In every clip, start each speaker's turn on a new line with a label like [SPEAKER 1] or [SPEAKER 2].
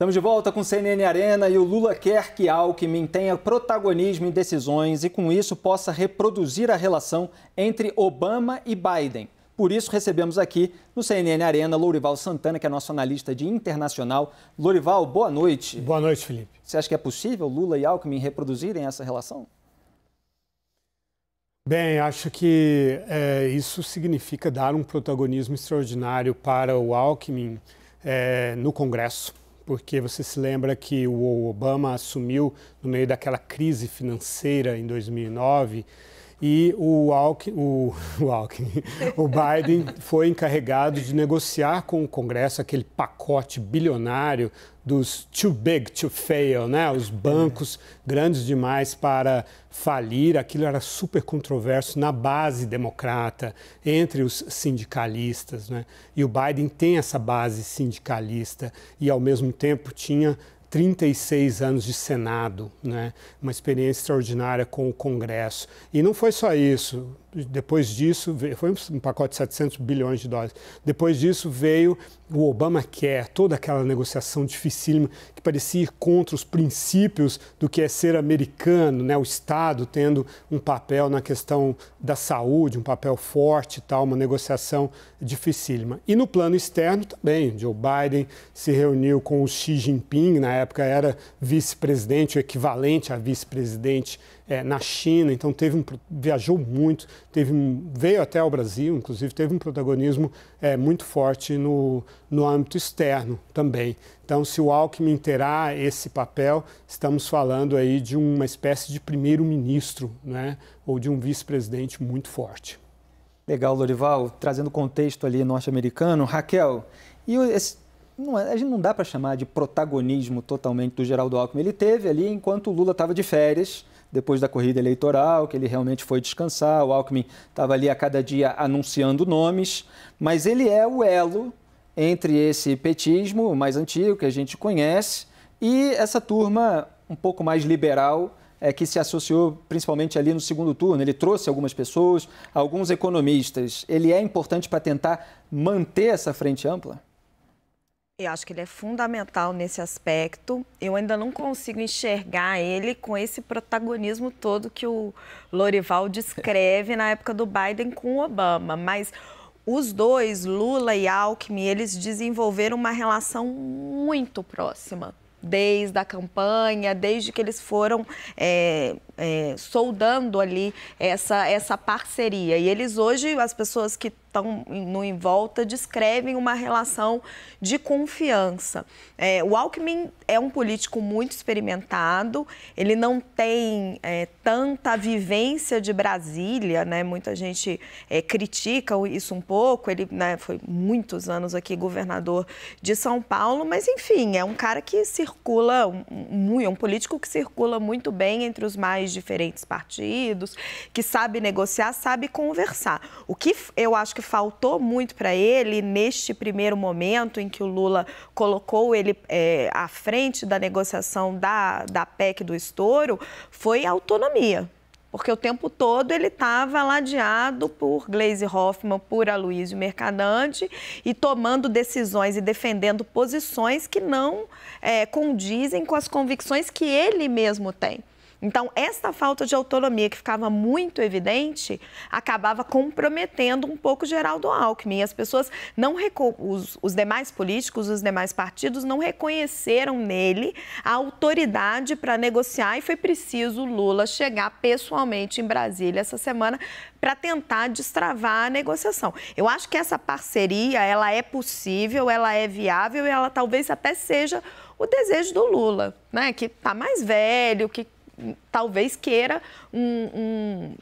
[SPEAKER 1] Estamos de volta com CNN Arena e o Lula quer que Alckmin tenha protagonismo em decisões e, com isso, possa reproduzir a relação entre Obama e Biden. Por isso, recebemos aqui no CNN Arena Lourival Santana, que é nosso analista de internacional. Lourival, boa noite. Boa noite, Felipe. Você acha que é possível Lula e Alckmin reproduzirem essa relação?
[SPEAKER 2] Bem, acho que é, isso significa dar um protagonismo extraordinário para o Alckmin é, no Congresso porque você se lembra que o Obama assumiu no meio daquela crise financeira em 2009 e o, Alck, o, o, o Biden foi encarregado de negociar com o Congresso aquele pacote bilionário dos too big to fail, né? Os bancos grandes demais para falir. Aquilo era super controverso na base democrata, entre os sindicalistas, né? E o Biden tem essa base sindicalista e ao mesmo tempo tinha 36 anos de Senado, né? uma experiência extraordinária com o Congresso. E não foi só isso. Depois disso, foi um pacote de 700 bilhões de dólares. Depois disso veio o Obamacare, toda aquela negociação dificílima que parecia ir contra os princípios do que é ser americano, né? o Estado tendo um papel na questão da saúde, um papel forte tal, uma negociação dificílima. E no plano externo também, Joe Biden se reuniu com o Xi Jinping, na época era vice-presidente, o equivalente a vice-presidente é, na China, então teve um, viajou muito, teve, veio até ao Brasil, inclusive teve um protagonismo é, muito forte no, no âmbito externo também. Então, se o Alckmin terá esse papel, estamos falando aí de uma espécie de primeiro-ministro, né, ou de um vice-presidente muito forte. Legal,
[SPEAKER 1] Lorival, trazendo contexto ali norte-americano. Raquel, e esse não, é, a gente não dá para chamar de protagonismo totalmente do Geraldo Alckmin. Ele teve ali enquanto o Lula estava de férias, depois da corrida eleitoral, que ele realmente foi descansar. O Alckmin estava ali a cada dia anunciando nomes, mas ele é o elo entre esse petismo mais antigo que a gente conhece e essa turma um pouco mais liberal é, que se associou principalmente ali no segundo turno. Ele trouxe algumas pessoas, alguns economistas. Ele é importante para tentar manter essa frente ampla?
[SPEAKER 3] Eu acho que ele é fundamental nesse aspecto. Eu ainda não consigo enxergar ele com esse protagonismo todo que o Lorival descreve na época do Biden com o Obama. Mas os dois, Lula e Alckmin, eles desenvolveram uma relação muito próxima. Desde a campanha, desde que eles foram é, é, soldando ali essa, essa parceria. E eles hoje, as pessoas que estão no em volta descrevem uma relação de confiança. É, o Alckmin é um político muito experimentado, ele não tem é, tanta vivência de Brasília, né? Muita gente é, critica isso um pouco. Ele né, foi muitos anos aqui governador de São Paulo, mas enfim, é um cara que circula muito, é um político que circula muito bem entre os mais diferentes partidos, que sabe negociar, sabe conversar. O que eu acho que que faltou muito para ele neste primeiro momento em que o Lula colocou ele é, à frente da negociação da, da PEC do estouro foi autonomia. Porque o tempo todo ele estava ladeado por Glaze Hoffman, por Aloysio Mercadante e tomando decisões e defendendo posições que não é, condizem com as convicções que ele mesmo tem. Então, essa falta de autonomia que ficava muito evidente acabava comprometendo um pouco Geraldo Alckmin. As pessoas não os, os demais políticos, os demais partidos não reconheceram nele a autoridade para negociar e foi preciso Lula chegar pessoalmente em Brasília essa semana para tentar destravar a negociação. Eu acho que essa parceria, ela é possível, ela é viável e ela talvez até seja o desejo do Lula, né, que está mais velho, que talvez queira um, um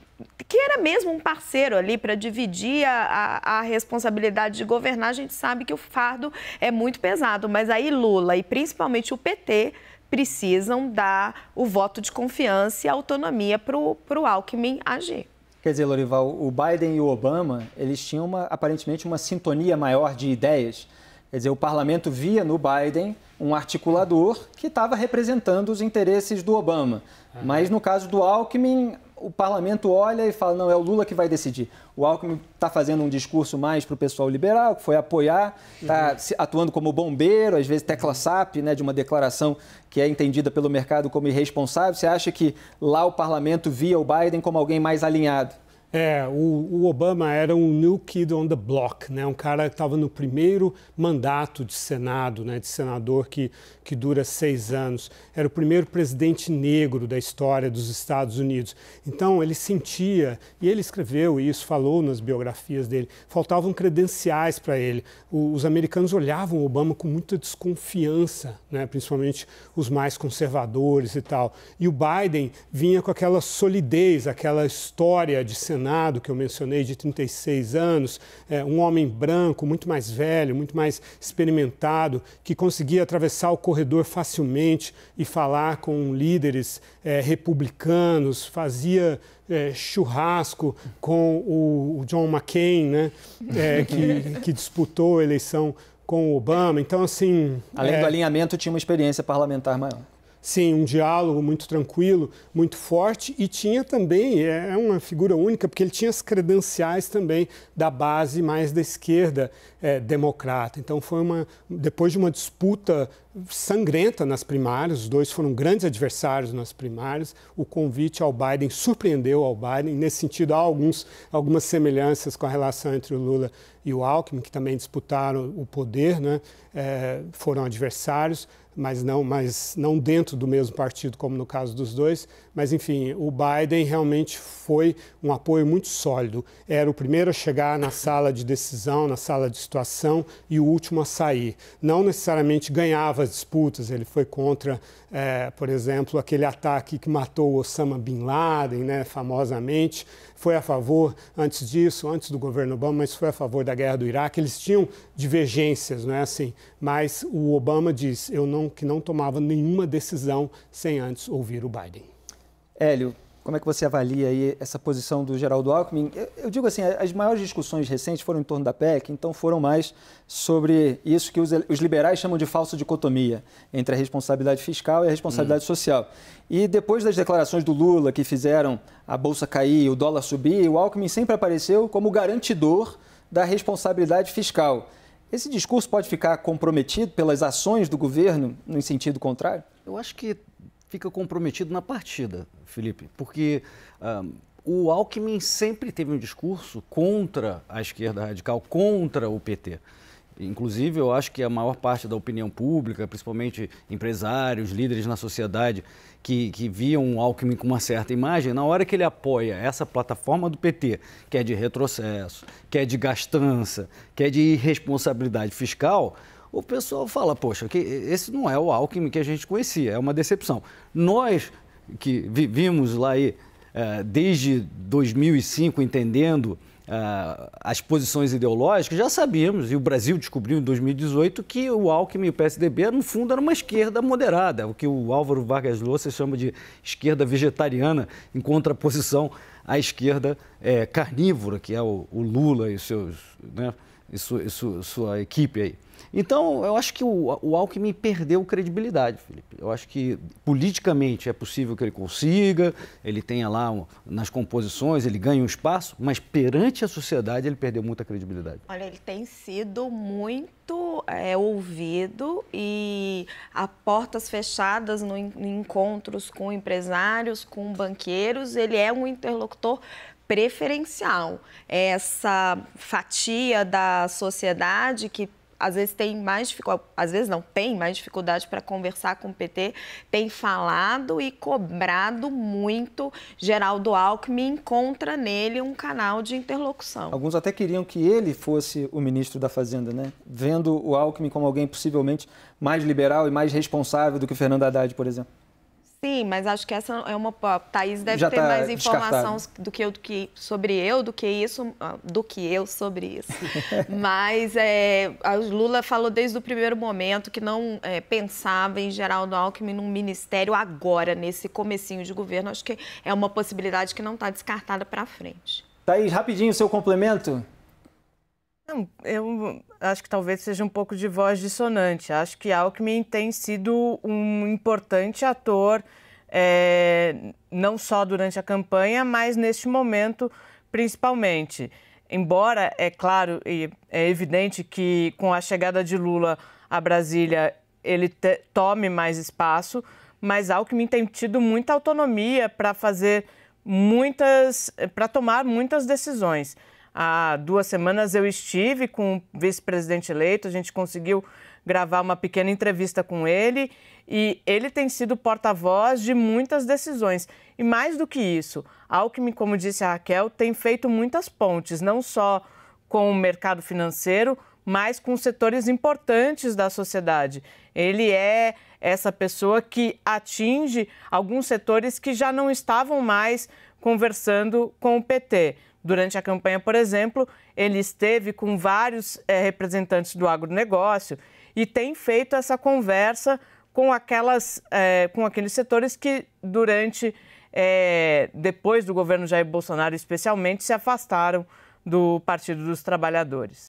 [SPEAKER 3] queira mesmo um parceiro ali para dividir a, a, a, responsabilidade de governar. A gente sabe que o fardo é muito pesado, mas aí Lula e principalmente o PT precisam dar o voto de confiança e autonomia para o Alckmin agir.
[SPEAKER 1] Quer dizer, Lorival, o Biden e o Obama, eles tinham uma, aparentemente uma sintonia maior de ideias Quer dizer, o parlamento via no Biden um articulador que estava representando os interesses do Obama. Mas no caso do Alckmin, o parlamento olha e fala: não, é o Lula que vai decidir. O Alckmin está fazendo um discurso mais para o pessoal liberal, que foi apoiar, está uhum. atuando como bombeiro, às vezes tecla SAP, né, de uma declaração que é entendida pelo mercado como irresponsável. Você acha que lá o
[SPEAKER 2] parlamento via o Biden como alguém mais alinhado? É, o, o, Obama era um new kid on the block, né? um cara que estava no primeiro mandato de Senado, né? de senador que, que dura seis anos. Era o primeiro presidente negro da história dos Estados Unidos. Então ele sentia, e ele escreveu isso, falou nas biografias dele, faltavam credenciais para ele. O, os americanos olhavam o Obama com muita desconfiança, né? principalmente os mais conservadores e tal. E o Biden vinha com aquela solidez, aquela história de senador Senado, que eu mencionei, de 36 anos, é, um homem branco, muito mais velho, muito mais experimentado, que conseguia atravessar o corredor facilmente e falar com líderes é, republicanos, fazia é, churrasco com o, o John McCain, né, é, que, que disputou a eleição com o Obama. Então, assim. Além é... do alinhamento, tinha uma experiência parlamentar maior. Sim, um diálogo muito tranquilo, muito forte e tinha também, é, é uma figura única, porque ele tinha as credenciais também da base mais da esquerda é, democrata. Então foi uma, depois de uma disputa sangrenta nas primárias, os dois foram grandes adversários nas primárias, o convite ao Biden surpreendeu ao Biden, nesse sentido há alguns, algumas semelhanças com a relação entre o Lula e o Alckmin, que também disputaram o poder, né, é, foram adversários, mas não, mas não dentro do mesmo partido, como no caso dos dois. Mas, enfim, o Biden realmente foi um apoio muito sólido. Era o primeiro a chegar na sala de decisão, na sala de situação e o último a sair. Não necessariamente ganhava as disputas, ele foi contra, é, por exemplo, aquele ataque que matou Osama Bin Laden, né, famosamente. Foi a favor antes disso, antes do governo Obama, mas foi a favor da guerra do Iraque, eles tinham divergências, não é assim? Mas o Obama diz eu não, que não tomava nenhuma decisão sem antes ouvir o Biden. Hélio, como é que você avalia aí essa posição do Geraldo Alckmin? Eu, eu, digo assim, as maiores discussões recentes
[SPEAKER 1] foram em torno da PEC, então foram mais sobre isso que os, os liberais chamam de falsa dicotomia entre a responsabilidade fiscal e a responsabilidade hum. social. E depois das declarações do Lula que fizeram a bolsa cair, o dólar subir, o Alckmin sempre apareceu como garantidor da responsabilidade fiscal. Esse discurso pode ficar comprometido pelas ações do governo no sentido contrário? Eu acho que fica comprometido na partida, Felipe,
[SPEAKER 4] porque um, ah, o Alckmin sempre teve um discurso contra a esquerda radical, contra o PT. Inclusive, eu acho que a maior parte da opinião pública, principalmente empresários, líderes na sociedade, que, que viam o Alckmin com uma certa imagem, na hora que ele apoia essa plataforma do PT, que é de retrocesso, que é de gastança, que é de irresponsabilidade fiscal, o pessoal fala, poxa, que esse não é o Alckmin que a gente conhecia, é uma decepção. Nós que vivimos lá aí eh, desde 2005 entendendo uh, as posições ideológicas, já sabíamos, e o Brasil descobriu em 2018, que o Alckmin e o PSDB, no fundo, era uma esquerda moderada, o que o Álvaro Vargas Llosa chama de esquerda vegetariana, em contraposição à esquerda é, carnívora, que é o, o Lula e seus. Né, e, sua, e sua, sua equipe aí. Então, eu acho que o, o Alckmin perdeu credibilidade, Felipe. Eu acho que politicamente é possível que ele consiga, ele tenha lá um, nas composições, ele ganhe um espaço, mas perante a sociedade ele perdeu muita
[SPEAKER 5] credibilidade.
[SPEAKER 3] Olha, ele tem sido muito é, ouvido e a portas fechadas no, em encontros com empresários, com banqueiros, ele é um interlocutor preferencial. Essa fatia da sociedade que às vezes tem mais dificuldade, às vezes não tem mais dificuldade para conversar com o PT, tem falado e cobrado muito Geraldo Alckmin encontra nele um canal de interlocução.
[SPEAKER 1] Alguns até queriam que ele fosse o ministro da Fazenda, né? Vendo o Alckmin como alguém possivelmente mais liberal e mais responsável do que o Fernando Haddad, por exemplo.
[SPEAKER 3] Sim, mas acho que essa é uma. A Thaís deve Já ter tá mais informação do que eu do que, sobre eu do que isso, ah, do que eu sobre isso. mas é, a Lula falou desde o primeiro momento que não é, pensava em Geraldo Alckmin num ministério agora, nesse comecinho de governo. Acho que é uma possibilidade que não está descartada para frente.
[SPEAKER 1] Thaís, rapidinho, seu complemento?
[SPEAKER 5] Eu acho que talvez seja um pouco de voz dissonante. Acho que Alckmin tem sido um importante ator, é, não só durante a campanha, mas neste momento principalmente. Embora, é claro e é evidente que com a chegada de Lula a Brasília ele te, tome mais espaço, mas Alckmin tem tido muita autonomia para fazer muitas, para tomar muitas decisões. Há duas semanas eu estive com o vice-presidente eleito, a gente conseguiu gravar uma pequena entrevista com ele e ele tem sido porta-voz de muitas decisões. E mais do que isso, Alckmin, como disse a Raquel, tem feito muitas pontes, não só com o mercado financeiro, mas com setores importantes da sociedade. Ele é essa pessoa que atinge alguns setores que já não estavam mais conversando com o PT. Durante a campanha, por exemplo, ele esteve com vários é, representantes do agronegócio e tem feito essa conversa com, aquelas, é, com aqueles setores que, durante, é, depois do governo Jair Bolsonaro, especialmente, se afastaram do Partido dos Trabalhadores.